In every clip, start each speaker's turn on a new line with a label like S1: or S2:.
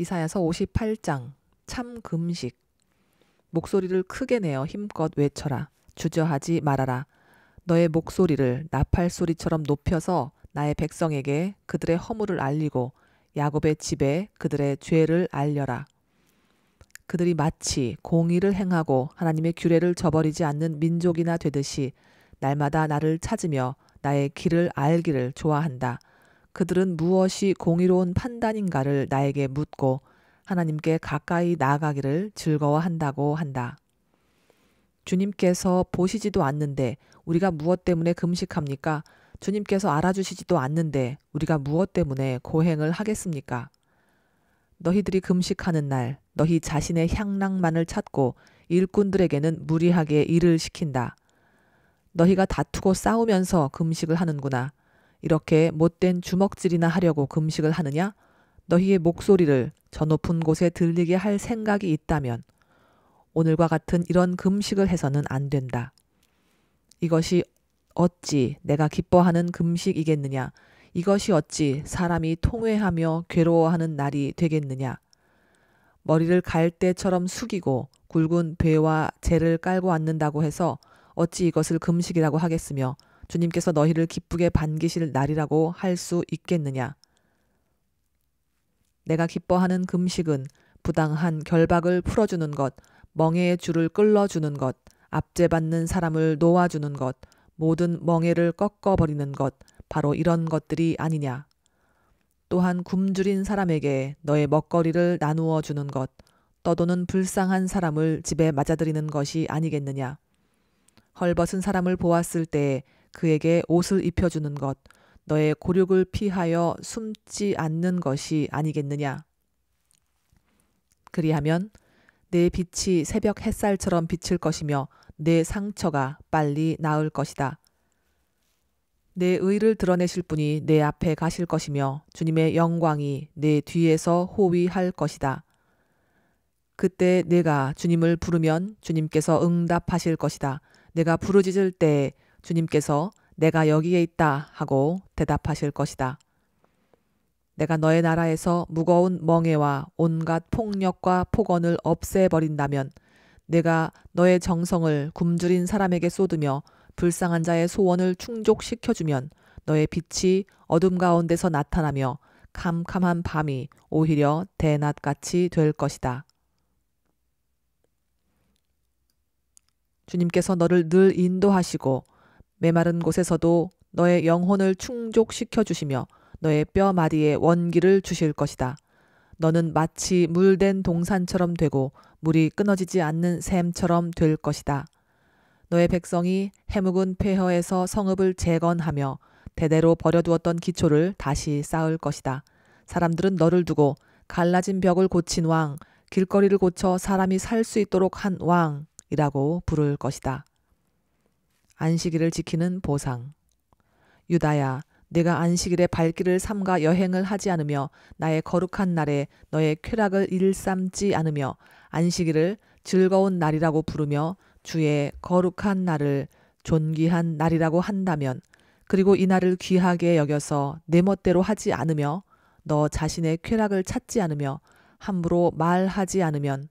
S1: 이사야서 58장 참 금식 목소리를 크게 내어 힘껏 외쳐라 주저하지 말아라 너의 목소리를 나팔 소리처럼 높여서 나의 백성에게 그들의 허물을 알리고 야곱의 집에 그들의 죄를 알려라 그들이 마치 공의를 행하고 하나님의 규례를 저버리지 않는 민족이나 되듯이 날마다 나를 찾으며 나의 길을 알기를 좋아한다 그들은 무엇이 공의로운 판단인가를 나에게 묻고 하나님께 가까이 나아가기를 즐거워한다고 한다. 주님께서 보시지도 않는데 우리가 무엇 때문에 금식합니까? 주님께서 알아주시지도 않는데 우리가 무엇 때문에 고행을 하겠습니까? 너희들이 금식하는 날 너희 자신의 향락만을 찾고 일꾼들에게는 무리하게 일을 시킨다. 너희가 다투고 싸우면서 금식을 하는구나. 이렇게 못된 주먹질이나 하려고 금식을 하느냐? 너희의 목소리를 저 높은 곳에 들리게 할 생각이 있다면 오늘과 같은 이런 금식을 해서는 안 된다. 이것이 어찌 내가 기뻐하는 금식이겠느냐? 이것이 어찌 사람이 통회하며 괴로워하는 날이 되겠느냐? 머리를 갈대처럼 숙이고 굵은 배와 재를 깔고 앉는다고 해서 어찌 이것을 금식이라고 하겠으며 주님께서 너희를 기쁘게 반기실 날이라고 할 수 있겠느냐? 내가 기뻐하는 금식은 부당한 결박을 풀어주는 것, 멍에의 줄을 끌어주는 것, 압제받는 사람을 놓아주는 것, 모든 멍에를 꺾어버리는 것, 바로 이런 것들이 아니냐. 또한 굶주린 사람에게 너의 먹거리를 나누어 주는 것, 떠도는 불쌍한 사람을 집에 맞아들이는 것이 아니겠느냐. 헐벗은 사람을 보았을 때에 그에게 옷을 입혀주는 것, 너의 고륙을 피하여 숨지 않는 것이 아니겠느냐. 그리하면 내 빛이 새벽 햇살처럼 비칠 것이며 내 상처가 빨리 나을 것이다. 내 의를 드러내실 분이 내 앞에 가실 것이며 주님의 영광이 내 뒤에서 호위할 것이다. 그때 내가 주님을 부르면 주님께서 응답하실 것이다. 내가 부르짖을 때 주님께서 내가 여기에 있다 하고 대답하실 것이다. 내가 너의 나라에서 무거운 멍해와 온갖 폭력과 폭언을 없애버린다면 내가 너의 정성을 굶주린 사람에게 쏟으며 불쌍한 자의 소원을 충족시켜주면 너의 빛이 어둠 가운데서 나타나며 캄캄한 밤이 오히려 대낮같이 될 것이다. 주님께서 너를 늘 인도하시고 메마른 곳에서도 너의 영혼을 충족시켜 주시며 너의 뼈 마디에 원기를 주실 것이다. 너는 마치 물된 동산처럼 되고 물이 끊어지지 않는 샘처럼 될 것이다. 너의 백성이 해묵은 폐허에서 성읍을 재건하며 대대로 버려두었던 기초를 다시 쌓을 것이다. 사람들은 너를 두고 갈라진 벽을 고친 왕, 길거리를 고쳐 사람이 살 수 있도록 한 왕이라고 부를 것이다. 안식일을 지키는 보상. 유다야, 내가 안식일의 발길을 삼가 여행을 하지 않으며 나의 거룩한 날에 너의 쾌락을 일삼지 않으며 안식일을 즐거운 날이라고 부르며 주의 거룩한 날을 존귀한 날이라고 한다면 그리고 이 날을 귀하게 여겨서 내 멋대로 하지 않으며 너 자신의 쾌락을 찾지 않으며 함부로 말하지 않으면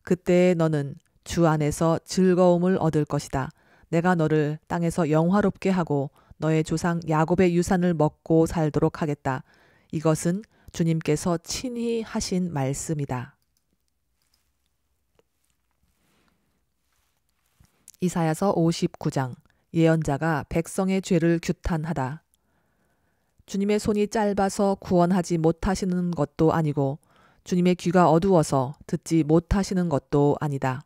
S1: 그때 너는 주 안에서 즐거움을 얻을 것이다. 내가 너를 땅에서 영화롭게 하고 너의 조상 야곱의 유산을 먹고 살도록 하겠다. 이것은 주님께서 친히 하신 말씀이다. 이사야서 59장 예언자가 백성의 죄를 규탄하다. 주님의 손이 짧아서 구원하지 못하시는 것도 아니고 주님의 귀가 어두워서 듣지 못하시는 것도 아니다.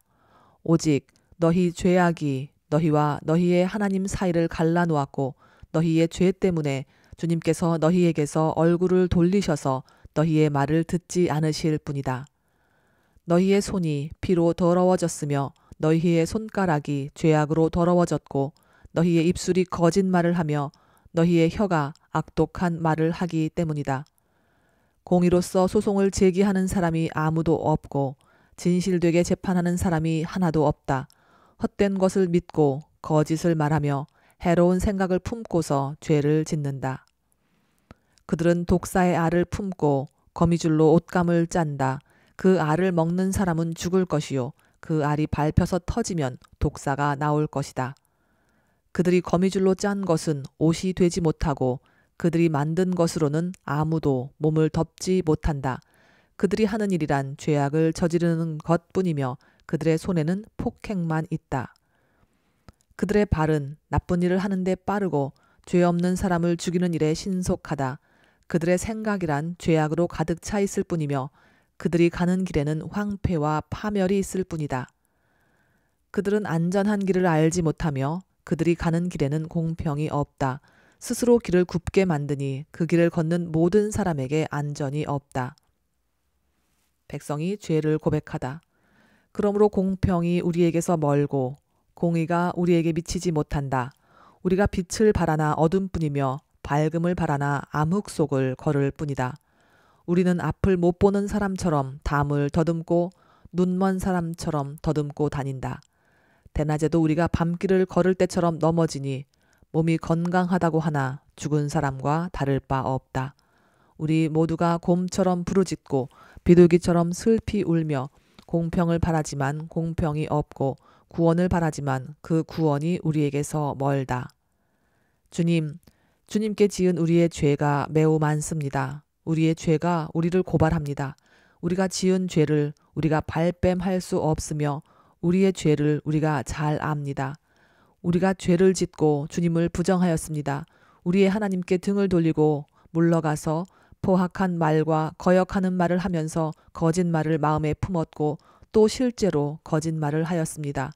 S1: 오직 너희 죄악이 너희와 너희의 하나님 사이를 갈라놓았고 너희의 죄 때문에 주님께서 너희에게서 얼굴을 돌리셔서 너희의 말을 듣지 않으실 뿐이다. 너희의 손이 피로 더러워졌으며 너희의 손가락이 죄악으로 더러워졌고 너희의 입술이 거짓말을 하며 너희의 혀가 악독한 말을 하기 때문이다. 공의로서 소송을 제기하는 사람이 아무도 없고 진실되게 재판하는 사람이 하나도 없다. 헛된 것을 믿고 거짓을 말하며 해로운 생각을 품고서 죄를 짓는다. 그들은 독사의 알을 품고 거미줄로 옷감을 짠다. 그 알을 먹는 사람은 죽을 것이요. 그 알이 밟혀서 터지면 독사가 나올 것이다. 그들이 거미줄로 짠 것은 옷이 되지 못하고 그들이 만든 것으로는 아무도 몸을 덮지 못한다. 그들이 하는 일이란 죄악을 저지르는 것 뿐이며 그들의 손에는 폭행만 있다. 그들의 발은 나쁜 일을 하는데 빠르고 죄 없는 사람을 죽이는 일에 신속하다. 그들의 생각이란 죄악으로 가득 차 있을 뿐이며 그들이 가는 길에는 황폐와 파멸이 있을 뿐이다. 그들은 안전한 길을 알지 못하며 그들이 가는 길에는 공평이 없다. 스스로 길을 굽게 만드니 그 길을 걷는 모든 사람에게 안전이 없다. 백성이 죄를 고백하다. 그러므로 공평이 우리에게서 멀고 공의가 우리에게 미치지 못한다. 우리가 빛을 바라나 어둠뿐이며 밝음을 바라나 암흑 속을 걸을 뿐이다. 우리는 앞을 못 보는 사람처럼 담을 더듬고 눈먼 사람처럼 더듬고 다닌다. 대낮에도 우리가 밤길을 걸을 때처럼 넘어지니 몸이 건강하다고 하나 죽은 사람과 다를 바 없다. 우리 모두가 곰처럼 부르짖고 비둘기처럼 슬피 울며 공평을 바라지만 공평이 없고 구원을 바라지만 그 구원이 우리에게서 멀다. 주님, 주님께 지은 우리의 죄가 매우 많습니다. 우리의 죄가 우리를 고발합니다. 우리가 지은 죄를 우리가 발뺌할 수 없으며 우리의 죄를 우리가 잘 압니다. 우리가 죄를 짓고 주님을 부정하였습니다. 우리의 하나님께 등을 돌리고 물러가서 포악한 말과 거역하는 말을 하면서 거짓말을 마음에 품었고 또 실제로 거짓말을 하였습니다.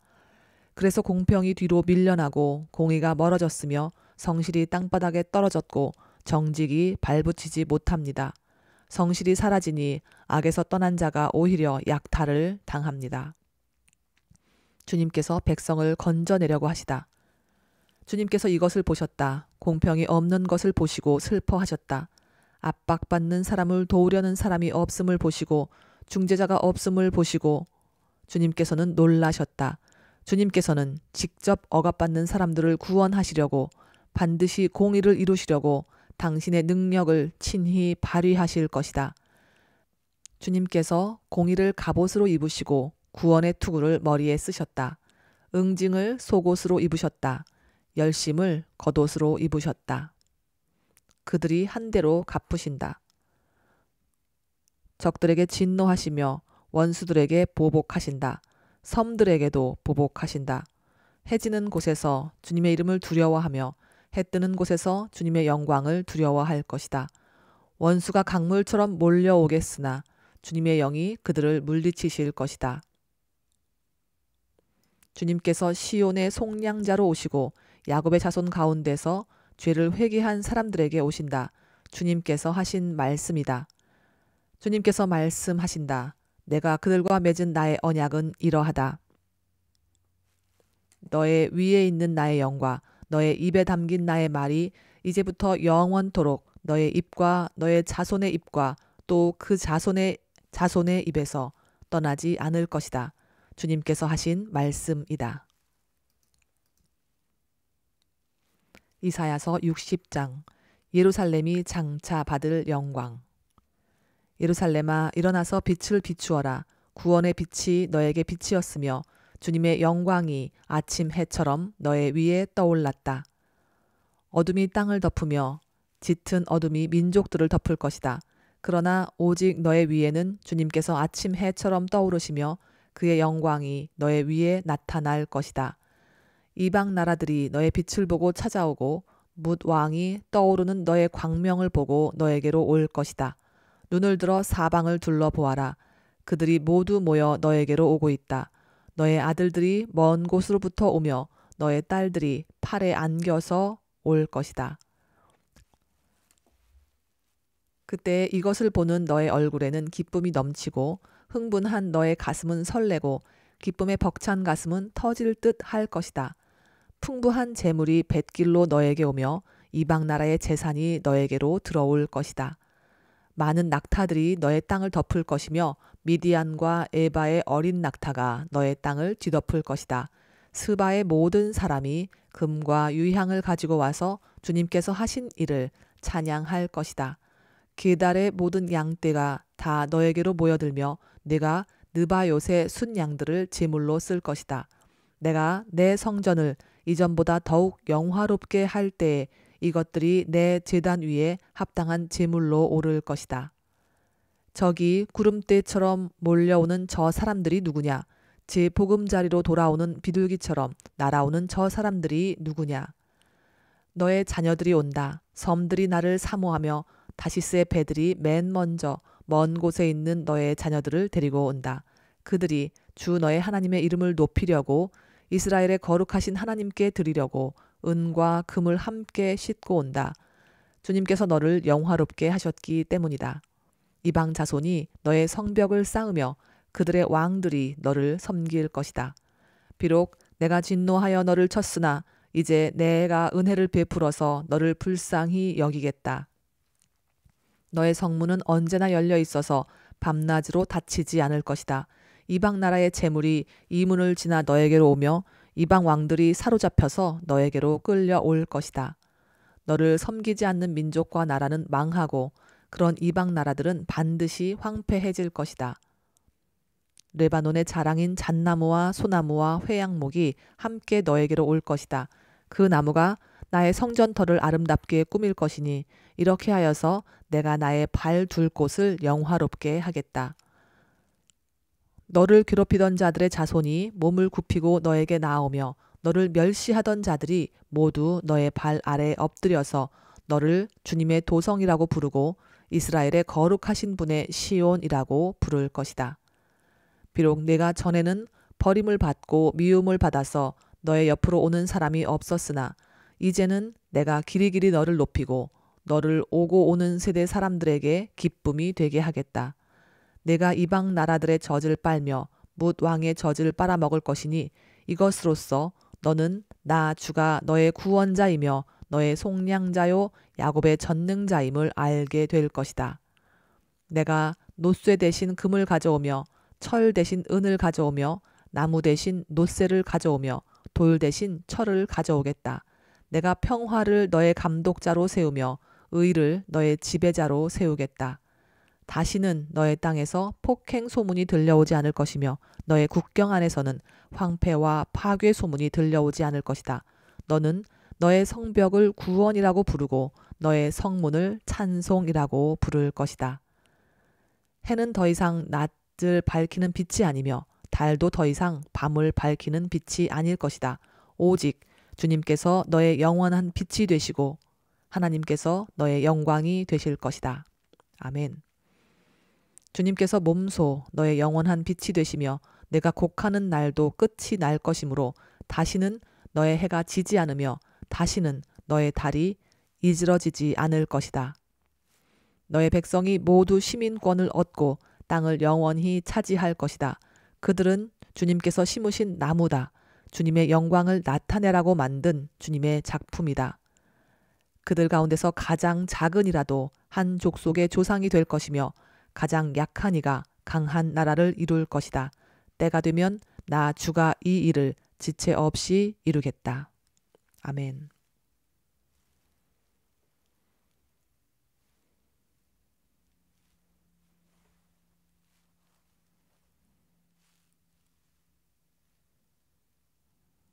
S1: 그래서 공평이 뒤로 밀려나고 공의가 멀어졌으며 성실이 땅바닥에 떨어졌고 정직이 발붙이지 못합니다. 성실이 사라지니 악에서 떠난 자가 오히려 약탈을 당합니다. 주님께서 백성을 건져내려고 하시다. 주님께서 이것을 보셨다. 공평이 없는 것을 보시고 슬퍼하셨다. 압박받는 사람을 도우려는 사람이 없음을 보시고 중재자가 없음을 보시고 주님께서는 놀라셨다. 주님께서는 직접 억압받는 사람들을 구원하시려고 반드시 공의를 이루시려고 당신의 능력을 친히 발휘하실 것이다. 주님께서 공의를 갑옷으로 입으시고 구원의 투구를 머리에 쓰셨다. 응징을 속옷으로 입으셨다. 열심을 겉옷으로 입으셨다. 그들이 한 대로 갚으신다. 적들에게 진노하시며 원수들에게 보복하신다. 섬들에게도 보복하신다. 해지는 곳에서 주님의 이름을 두려워하며 해 뜨는 곳에서 주님의 영광을 두려워할 것이다. 원수가 강물처럼 몰려오겠으나 주님의 영이 그들을 물리치실 것이다. 주님께서 시온의 속량자로 오시고 야곱의 자손 가운데서 죄를 회개한 사람들에게 오신다. 주님께서 하신 말씀이다. 주님께서 말씀하신다. 내가 그들과 맺은 나의 언약은 이러하다. 너의 위에 있는 나의 영과 너의 입에 담긴 나의 말이 이제부터 영원토록 너의 입과 너의 자손의 입과 또 그 자손의 자손의 입에서 떠나지 않을 것이다. 주님께서 하신 말씀이다. 이사야서 60장 예루살렘이 장차 받을 영광 예루살렘아 일어나서 빛을 비추어라 구원의 빛이 너에게 빛이었으며 주님의 영광이 아침 해처럼 너의 위에 떠올랐다 어둠이 땅을 덮으며 짙은 어둠이 민족들을 덮을 것이다 그러나 오직 너의 위에는 주님께서 아침 해처럼 떠오르시며 그의 영광이 너의 위에 나타날 것이다 이방 나라들이 너의 빛을 보고 찾아오고 뭇 왕이 떠오르는 너의 광명을 보고 너에게로 올 것이다. 눈을 들어 사방을 둘러보아라. 그들이 모두 모여 너에게로 오고 있다. 너의 아들들이 먼 곳으로부터 오며 너의 딸들이 팔에 안겨서 올 것이다. 그때 이것을 보는 너의 얼굴에는 기쁨이 넘치고 흥분한 너의 가슴은 설레고 기쁨의 벅찬 가슴은 터질 듯 할 것이다. 풍부한 재물이 뱃길로 너에게 오며 이방 나라의 재산이 너에게로 들어올 것이다. 많은 낙타들이 너의 땅을 덮을 것이며 미디안과 에바의 어린 낙타가 너의 땅을 뒤덮을 것이다. 스바의 모든 사람이 금과 유향을 가지고 와서 주님께서 하신 일을 찬양할 것이다. 게달의 모든 양떼가 다 너에게로 모여들며 내가 느바요새 순양들을 제물로 쓸 것이다. 내가 내 성전을 이전보다 더욱 영화롭게 할 때에 이것들이 내 재단 위에 합당한 제물로 오를 것이다. 저기 구름대처럼 몰려오는 저 사람들이 누구냐? 제 보금자리로 돌아오는 비둘기처럼 날아오는 저 사람들이 누구냐? 너의 자녀들이 온다. 섬들이 나를 사모하며 다시스의 배들이 맨 먼저 먼 곳에 있는 너의 자녀들을 데리고 온다. 그들이 주 너의 하나님의 이름을 높이려고 이스라엘의 거룩하신 하나님께 드리려고 은과 금을 함께 싣고 온다. 주님께서 너를 영화롭게 하셨기 때문이다. 이방 자손이 너의 성벽을 쌓으며 그들의 왕들이 너를 섬길 것이다. 비록 내가 진노하여 너를 쳤으나 이제 내가 은혜를 베풀어서 너를 불쌍히 여기겠다. 너의 성문은 언제나 열려 있어서 밤낮으로 닫히지 않을 것이다. 이방 나라의 재물이 이문을 지나 너에게로 오며 이방 왕들이 사로잡혀서 너에게로 끌려올 것이다. 너를 섬기지 않는 민족과 나라는 망하고 그런 이방 나라들은 반드시 황폐해질 것이다. 레바논의 자랑인 잣나무와 소나무와 회양목이 함께 너에게로 올 것이다. 그 나무가 나의 성전터를 아름답게 꾸밀 것이니 이렇게 하여서 내가 나의 발 둘 곳을 영화롭게 하겠다. 너를 괴롭히던 자들의 자손이 몸을 굽히고 너에게 나오며 너를 멸시하던 자들이 모두 너의 발 아래 엎드려서 너를 주님의 도성이라고 부르고 이스라엘의 거룩하신 분의 시온이라고 부를 것이다. 비록 내가 전에는 버림을 받고 미움을 받아서 너의 옆으로 오는 사람이 없었으나 이제는 내가 길이길이 너를 높이고 너를 오고 오는 세대 사람들에게 기쁨이 되게 하겠다. 내가 이방 나라들의 젖을 빨며 뭇 왕의 젖을 빨아먹을 것이니 이것으로써 너는 나 주가 너의 구원자이며 너의 속량자요 야곱의 전능자임을 알게 될 것이다. 내가 노쇠 대신 금을 가져오며 철 대신 은을 가져오며 나무 대신 노쇠를 가져오며 돌 대신 철을 가져오겠다. 내가 평화를 너의 감독자로 세우며 의를 너의 지배자로 세우겠다. 다시는 너의 땅에서 폭행 소문이 들려오지 않을 것이며 너의 국경 안에서는 황폐와 파괴 소문이 들려오지 않을 것이다. 너는 너의 성벽을 구원이라고 부르고 너의 성문을 찬송이라고 부를 것이다. 해는 더 이상 낮을 밝히는 빛이 아니며 달도 더 이상 밤을 밝히는 빛이 아닐 것이다. 오직 주님께서 너의 영원한 빛이 되시고 하나님께서 너의 영광이 되실 것이다. 아멘. 주님께서 몸소 너의 영원한 빛이 되시며 내가 곡하는 날도 끝이 날 것이므로 다시는 너의 해가 지지 않으며 다시는 너의 달이 이지러지지 않을 것이다. 너의 백성이 모두 시민권을 얻고 땅을 영원히 차지할 것이다. 그들은 주님께서 심으신 나무다. 주님의 영광을 나타내라고 만든 주님의 작품이다. 그들 가운데서 가장 작은이라도 한 족속의 조상이 될 것이며 가장 약한 이가 강한 나라를 이룰 것이다. 때가 되면 나 주가 이 일을 지체 없이 이루겠다. 아멘.